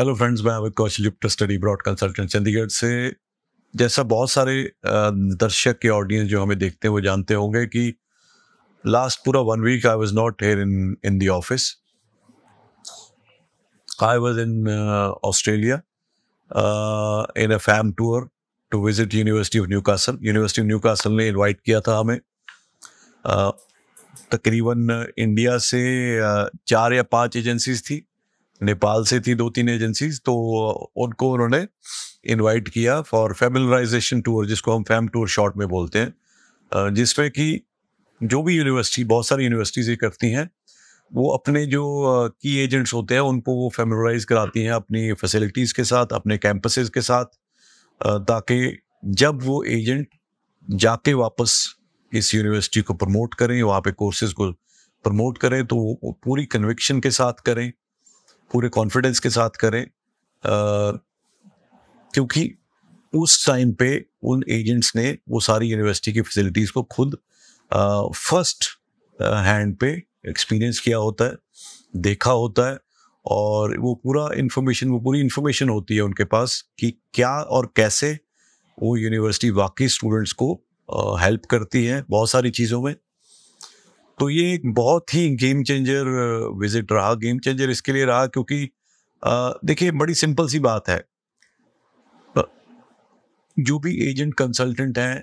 Hello friends मैं अमित कौशल युक्त study broad consultant Chandigarh से जैसा बहुत सारे दर्शक के ऑडियंस जो हमें देखते हैं वो जानते होंगे कि लास्ट पूरा one week I was not here in in the office I was in Australia in a fam tour to visit University of New University of New ने इन्वाइट किया था हमें uh, तकरीबन इंडिया से uh, चार या पाँच एजेंसीज थी नेपाल से थी दो तीन एजेंसीज तो उनको उन्होंने इनवाइट किया फॉर फेमिलराइजेशन टूर जिसको हम फैम टूर शॉर्ट में बोलते हैं जिसमें कि जो भी यूनिवर्सिटी बहुत सारी यूनिवर्सिटीज ये करती हैं वो अपने जो की एजेंट्स होते हैं उनको वो फेमोराइज कराती हैं अपनी फैसिलिटीज़ के साथ अपने कैंपसेस के साथ ताकि जब वो एजेंट जाके वापस इस यूनिवर्सिटी को प्रमोट करें वहाँ पे कोर्सेज को प्रमोट करें तो वो पूरी कन्विक्शन के साथ करें पूरे कॉन्फिडेंस के साथ करें क्योंकि उस टाइम पे उन एजेंट्स ने वो सारी यूनिवर्सिटी की फैसिलिटीज़ को खुद फर्स्ट हैंड पे एक्सपीरियंस किया होता है देखा होता है और वो पूरा इंफॉर्मेशन वो पूरी इंफॉर्मेशन होती है उनके पास कि क्या और कैसे वो यूनिवर्सिटी वाकई स्टूडेंट्स को हेल्प करती है बहुत सारी चीज़ों में तो ये एक बहुत ही गेम चेंजर विजिट रहा गेम चेंजर इसके लिए रहा क्योंकि देखिए बड़ी सिंपल सी बात है जो भी एजेंट कंसल्टेंट हैं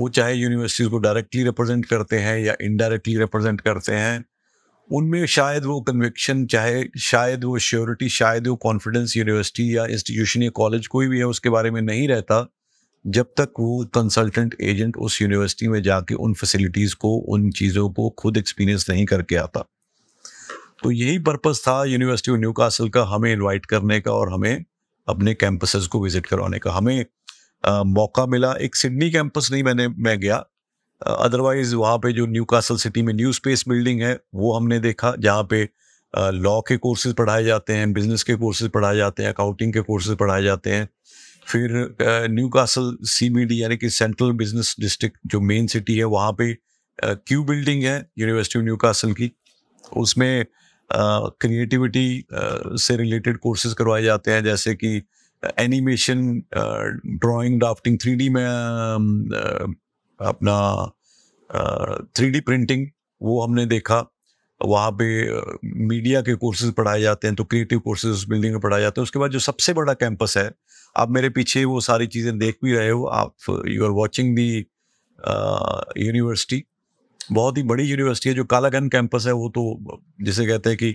वो चाहे यूनिवर्सिटीज़ को डायरेक्टली रिप्रेजेंट करते हैं या इनडायरेक्टली रिप्रेजेंट करते हैं उनमें शायद वो कन्विक्शन चाहे शायद वो श्योरिटी शायद वो कॉन्फिडेंस यूनिवर्सिटी या इंस्टीट्यूशन या कॉलेज कोई भी है उसके बारे में नहीं रहता जब तक वो कंसल्टेंट एजेंट उस यूनिवर्सिटी में जाके उन फैसिलिटीज़ को उन चीज़ों को खुद एक्सपीरियंस नहीं करके आता तो यही पर्पज़ था यूनिवर्सिटी ऑफ न्यू कासल का हमें इनवाइट करने का और हमें अपने कैंपसेस को विज़िट करवाने का हमें आ, मौका मिला एक सिडनी कैंपस नहीं मैंने मैं गया अदरवाइज़ वहाँ पे जो न्यू कासल सिटी में न्यू स्पेस बिल्डिंग है वो हमने देखा जहाँ पे लॉ के कोर्सेज पढ़ाए जाते हैं बिजनेस के कोर्सेज पढ़ाए जाते हैं अकाउंटिंग के कोर्सेज पढ़ाए जाते हैं फिर न्यू कासल सी डी यानी कि सेंट्रल बिजनेस डिस्ट्रिक्ट जो मेन सिटी है वहाँ पे क्यू बिल्डिंग है यूनिवर्सिटी ऑफ न्यू कासल की उसमें क्रिएटिविटी से रिलेटेड कोर्सेज करवाए जाते हैं जैसे कि animation drawing drafting three D में अपना थ्री डी प्रिंटिंग वो हमने देखा वहाँ पे मीडिया के कोर्सेज पढ़ाए जाते हैं तो क्रिएटिव कोर्सेज उस बिल्डिंग में पढ़ाए जाते हैं उसके बाद जो सबसे बड़ा कैंपस है आप मेरे पीछे वो सारी चीज़ें देख भी रहे हो आप you are watching the university बहुत ही बड़ी यूनिवर्सिटी है जो कालागन कैंपस है वो तो जिसे कहते हैं कि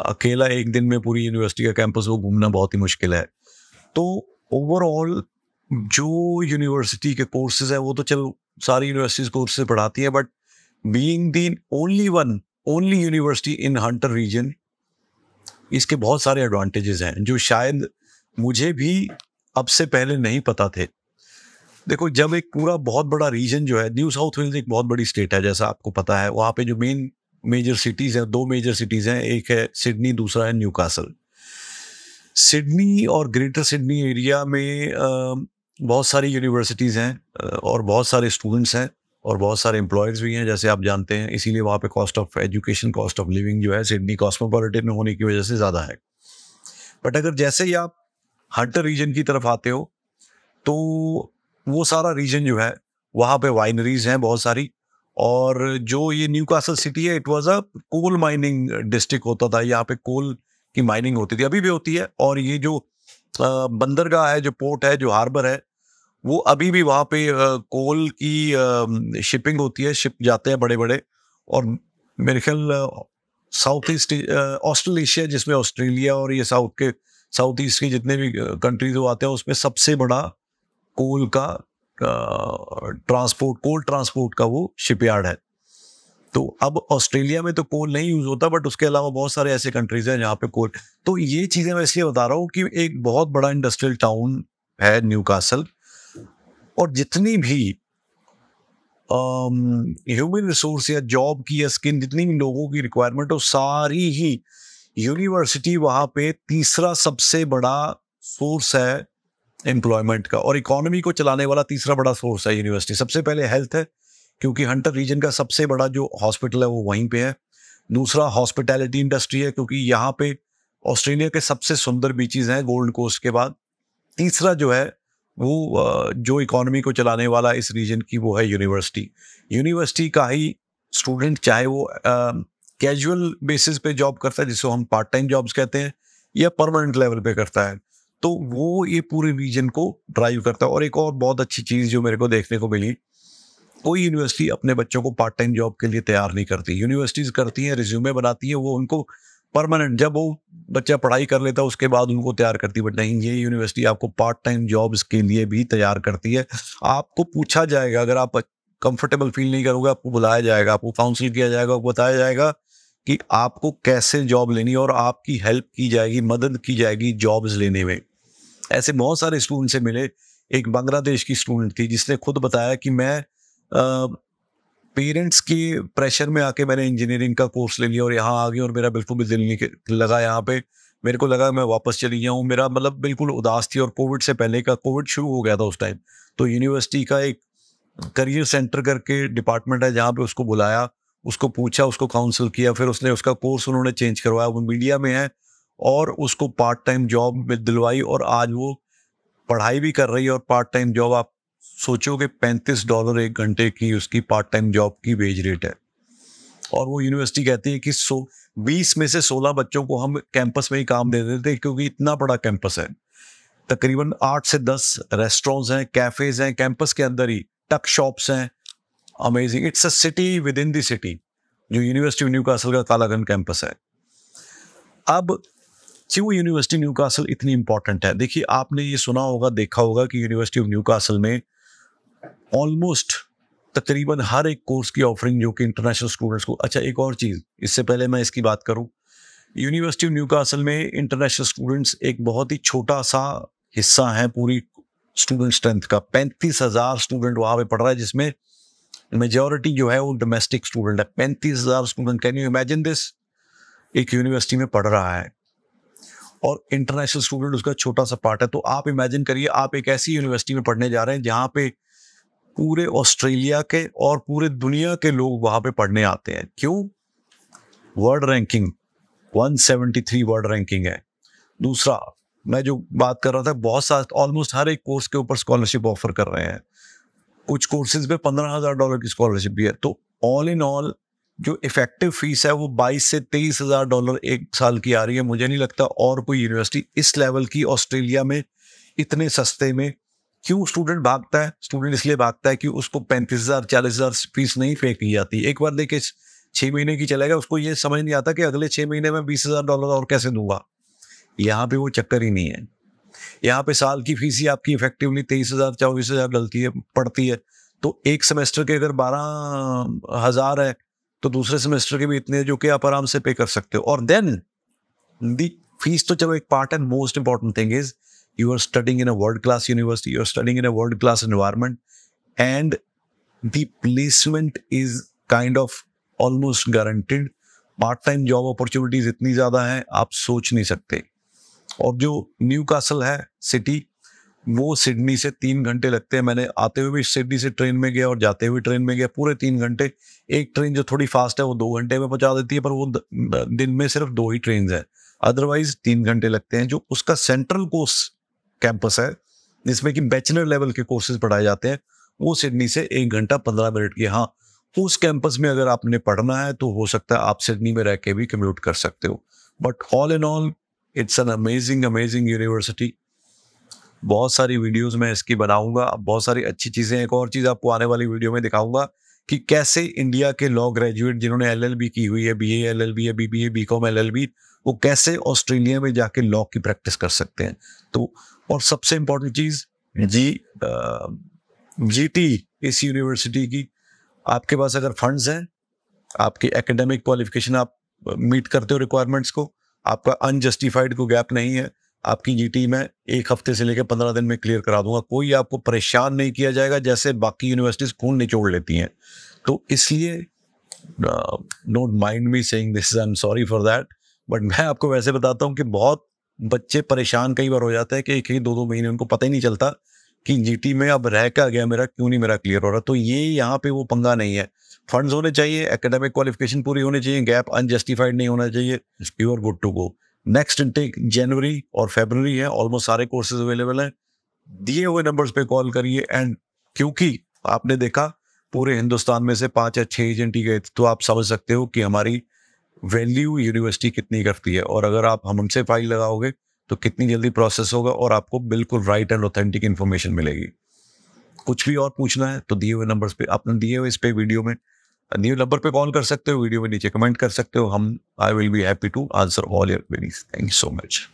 अकेला एक दिन में पूरी यूनिवर्सिटी का कैंपस वो घूमना बहुत ही मुश्किल है तो ओवरऑल जो यूनिवर्सिटी के कोर्सेज है वो तो चलो सारी यूनिवर्सिटीज कोर्सेज पढ़ाती है but being the only one only university in Hunter region इसके बहुत सारे एडवांटेजेस हैं जो शायद मुझे भी अब से पहले नहीं पता थे देखो जब एक पूरा बहुत बड़ा रीजन जो है न्यू साउथ वेल्स एक बहुत बड़ी स्टेट है जैसा आपको पता है वहाँ पे जो मेन मेजर सिटीज़ हैं दो मेजर सिटीज़ हैं एक है सिडनी दूसरा है न्यू कासल सिडनी और ग्रेटर सिडनी एरिया में बहुत सारी यूनिवर्सिटीज़ हैं और बहुत सारे स्टूडेंट्स हैं और बहुत सारे एम्प्लॉयज़ भी हैं जैसे आप जानते हैं इसीलिए वहाँ पे cost of education cost of living जो है सिडनी कॉस्मोपोलिटन में होने की वजह से ज़्यादा है बट अगर जैसे ही आप हंटर रीजन की तरफ आते हो तो वो सारा रीजन जो है वहाँ पे वाइनरीज हैं बहुत सारी और जो ये न्यू कासल सिटी है it was a coal mining district होता था यहाँ पे कोल की माइनिंग होती थी अभी भी होती है और ये जो बंदरगाह है जो पोर्ट है जो हार्बर है वो अभी भी वहाँ पे कोल की शिपिंग होती है शिप जाते हैं बड़े बड़े और मेरे ख्याल साउथ ईस्ट ऑस्ट्रेलेशिया एशिया जिसमें ऑस्ट्रेलिया और ये साउथ के साउथ ईस्ट के जितने भी कंट्रीज वो आते हैं उसमें सबसे बड़ा कोल का ट्रांसपोर्ट कोल ट्रांसपोर्ट का वो शिपयार्ड है तो अब ऑस्ट्रेलिया में तो कोल नहीं यूज होता बट उसके अलावा बहुत सारे ऐसे कंट्रीज हैं जहाँ पे कोल तो ये चीज़ें मैं इसलिए बता रहा हूँ कि एक बहुत बड़ा इंडस्ट्रियल टाउन है न्यू कासल और जितनी भी ह्यूमन रिसोर्स या जॉब की या स्किन जितनी भी लोगों की रिक्वायरमेंट हो सारी ही यूनिवर्सिटी वहाँ पे तीसरा सबसे बड़ा सोर्स है एम्प्लॉयमेंट का और इकोनॉमी को चलाने वाला तीसरा बड़ा सोर्स है यूनिवर्सिटी सबसे पहले हेल्थ है क्योंकि हंटर रीजन का सबसे बड़ा जो हॉस्पिटल है वो वहीं पे है दूसरा हॉस्पिटैलिटी इंडस्ट्री है क्योंकि यहाँ पे ऑस्ट्रेलिया के सबसे सुंदर बीचेस हैं गोल्ड कोस्ट के बाद तीसरा जो है वो जो इकोनॉमी को चलाने वाला इस रीजन की वो है यूनिवर्सिटी यूनिवर्सिटी का ही स्टूडेंट चाहे वो कैजुअल बेसिस पे जॉब करता है जिसको हम पार्ट टाइम जॉब्स कहते हैं या परमानेंट लेवल पे करता है तो वो ये पूरे रीजन को ड्राइव करता है और एक और बहुत अच्छी चीज़ जो मेरे को देखने को मिली कोई यूनिवर्सिटी अपने बच्चों को पार्ट टाइम जॉब के लिए तैयार नहीं करती यूनिवर्सिटीज़ करती हैं रिज्यूमे बनाती हैं वो उनको परमानेंट जब वो बच्चा पढ़ाई कर लेता उसके बाद उनको तैयार करती बट नहीं ये यूनिवर्सिटी आपको पार्ट टाइम जॉब्स के लिए भी तैयार करती है आपको पूछा जाएगा अगर आप कंफर्टेबल फील नहीं करोगे आपको बुलाया जाएगा आपको काउंसिल किया जाएगा आपको बताया जाएगा कि आपको कैसे जॉब लेनी और आपकी हेल्प की जाएगी मदद की जाएगी जॉब्स लेने में ऐसे बहुत सारे स्टूडेंट से मिले एक बांग्लादेश की स्टूडेंट थी जिसने खुद बताया कि मैं पेरेंट्स के प्रेशर में आके मैंने इंजीनियरिंग का कोर्स ले लिया और यहाँ आ गया और मेरा बिल्कुल भी दिल नहीं लगा यहाँ पे मेरे को लगा मैं वापस चली गया हूँ मेरा मतलब बिल्कुल उदास थी और कोविड से पहले का कोविड शुरू हो गया था उस टाइम तो यूनिवर्सिटी का एक करियर सेंटर करके डिपार्टमेंट है जहाँ पे उसको बुलाया उसको पूछा उसको काउंसिल किया फिर उसने उसका कोर्स उन्होंने चेंज करवाया वो मीडिया में है और उसको पार्ट टाइम जॉब दिलवाई और आज वो पढ़ाई भी कर रही है और पार्ट टाइम जॉब आप सोचो कि पैंतीस डॉलर एक घंटे की उसकी पार्ट टाइम जॉब की वेज रेट है और वो यूनिवर्सिटी कहती है कि सो बीस में से सोलह बच्चों को हम कैंपस में ही काम दे देते दे क्योंकि इतना बड़ा कैंपस है तकरीबन आठ से दस रेस्टोरेंट्स हैं कैफेज हैं कैंपस के अंदर ही टक शॉप्स हैं amazing it's a city with in दिटी सिटी जो यूनिवर्सिटी न्यू कासल का कालागन कैंपस है अब क्यों यूनिवर्सिटी न्यू कासल इतनी इंपॉर्टेंट है देखिए आपने ये सुना होगा देखा होगा कि यूनिवर्सिटी ऑफ न्यू कासल में ऑलमोस्ट तकरीबन हर एक कोर्स की ऑफरिंग जो कि इंटरनेशनल स्टूडेंट्स को अच्छा एक और चीज़ इससे पहले मैं इसकी बात करूँ यूनिवर्सिटी ऑफ न्यूकासल में इंटरनेशनल स्टूडेंट्स एक बहुत ही छोटा सा हिस्सा है पूरी स्टूडेंट स्ट्रेंथ का पैंतीस हज़ार स्टूडेंट वहाँ पे पढ़ रहा है जिसमें मेजोरिटी जो है वो डोमेस्टिक स्टूडेंट है पैंतीस हज़ार student can you imagine this एक यूनिवर्सिटी में पढ़ रहा है और इंटरनेशनल स्टूडेंट उसका छोटा सा पार्ट है तो आप इमेजिन करिए आप एक ऐसी यूनिवर्सिटी में पढ़ने जा रहे हैं जहाँ पे पूरे ऑस्ट्रेलिया के और पूरे दुनिया के लोग वहां पे पढ़ने आते हैं क्यों वर्ल्ड रैंकिंग 173 वर्ल्ड रैंकिंग है दूसरा मैं जो बात कर रहा था बहुत सारे ऑलमोस्ट हर एक कोर्स के ऊपर स्कॉलरशिप ऑफर कर रहे हैं कुछ कोर्सेज में पंद्रह हज़ार डॉलर की स्कॉलरशिप भी है तो ऑल इन ऑल जो इफेक्टिव फीस है वो 22 से तेईस हज़ार डॉलर एक साल की आ रही है मुझे नहीं लगता और कोई यूनिवर्सिटी इस लेवल की ऑस्ट्रेलिया में इतने सस्ते में क्यों स्टूडेंट भागता है स्टूडेंट इसलिए भागता है कि उसको पैंतीस हज़ार चालीस हज़ार फीस नहीं पे की जाती एक बार देखे छः महीने की चलेगा उसको ये समझ नहीं आता कि अगले छः महीने में बीस हज़ार डॉलर और कैसे दूंगा यहाँ पे वो चक्कर ही नहीं है यहाँ पे साल की फीस ही आपकी इफेक्टिवली तेईस हज़ार चौबीस हज़ार डलती है पड़ती है तो एक सेमेस्टर के अगर बारह हज़ार है तो दूसरे सेमेस्टर के भी इतने जो कि आप आराम से पे कर सकते हो और देन दी फीस तो चलो एक part and most important thing is you are studying in a world class university, are studying in a world class environment, and the placement is kind of almost guaranteed. Part time job opportunities इतनी ज़्यादा हैं आप सोच नहीं सकते और जो Newcastle है सिटी वो सिडनी से तीन घंटे लगते हैं मैंने आते हुए भी सिडनी से ट्रेन में गया और जाते हुए ट्रेन में गया पूरे तीन घंटे एक ट्रेन जो थोड़ी फास्ट है वो दो घंटे में पहुंचा देती है पर वो दिन में सिर्फ दो ही ट्रेन है अदरवाइज तीन घंटे लगते हैं जो उसका सेंट्रल कोर्स कैंपस है जिसमें कि बैचलर लेवल के कोर्सेज पढ़ाए जाते हैं वो सिडनी से एक घंटा पंद्रह मिनट की हाँ तो उस कैंपस में अगर आपने पढ़ना है तो हो सकता है आप सिडनी में रह के भी कम्यूट कर सकते हो but all in all it's an amazing amazing university बहुत सारी वीडियोस मैं इसकी बनाऊंगा बहुत सारी अच्छी चीज़ें एक और चीज़ आपको आने वाली वीडियो में दिखाऊंगा कि कैसे इंडिया के लॉ ग्रेजुएट जिन्होंने एलएलबी की हुई है बीए एलएलबी या बीबीए बीकॉम एलएलबी वो कैसे ऑस्ट्रेलिया में जाके लॉ की प्रैक्टिस कर सकते हैं तो और सबसे इम्पोर्टेंट चीज जी जीटी इस यूनिवर्सिटी की आपके पास अगर फंड्स हैं आपकी एकेडमिक क्वालिफिकेशन आप मीट करते हो रिक्वायरमेंट्स को आपका अनजस्टिफाइड को गैप नहीं है आपकी जीटी मैं एक हफ्ते से लेकर पंद्रह दिन में क्लियर करा दूंगा कोई आपको परेशान नहीं किया जाएगा जैसे बाकी यूनिवर्सिटीज खून निचोड़ लेती हैं तो इसलिए don't mind me saying this I am sorry for that but मैं आपको वैसे बताता हूँ कि बहुत बच्चे परेशान कई बार हो जाते हैं कि एक ही दो दो महीने उनको पता ही नहीं चलता कि जी में अब रह कर गया मेरा क्यों नहीं मेरा क्लियर हो रहा तो ये यहाँ पे वो पंगा नहीं है फंड्स होने चाहिए एकेडमिक क्वालिफिकेशन पूरी होनी चाहिए गैप अनजस्टिफाइड नहीं होना चाहिए pure good to go next intake जनवरी और फेबररी है ऑलमोस्ट सारे कोर्सेज अवेलेबल हैं दिए हुए नंबर्स पे कॉल करिए एंड क्योंकि आपने देखा पूरे हिंदुस्तान में से पाँच या छः एजेंट ही गए तो आप समझ सकते हो कि हमारी वैल्यू यूनिवर्सिटी कितनी करती है और अगर आप हम हमसे फाइल लगाओगे तो कितनी जल्दी प्रोसेस होगा और आपको बिल्कुल राइट एंड ऑथेंटिक इन्फॉर्मेशन मिलेगी कुछ भी और पूछना है तो दिए हुए नंबर्स पे आपने दिए हुए इस पे वीडियो में न्यू नंबर पे कॉल कर सकते हो वीडियो में नीचे कमेंट कर सकते हो हम I will be happy to answer all your queries thank you so much